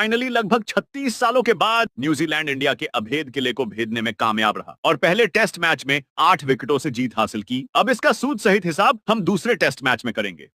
finally लगभग 36 सालों के बाद न्यूजीलैंड इंडिया के अभेद किले को भेदने में कामयाब रहा और पहले टेस्ट मैच में आठ विकेटों से जीत हासिल की अब इसका सूद सहित हिसाब हम दूसरे टेस्ट मैच में करेंगे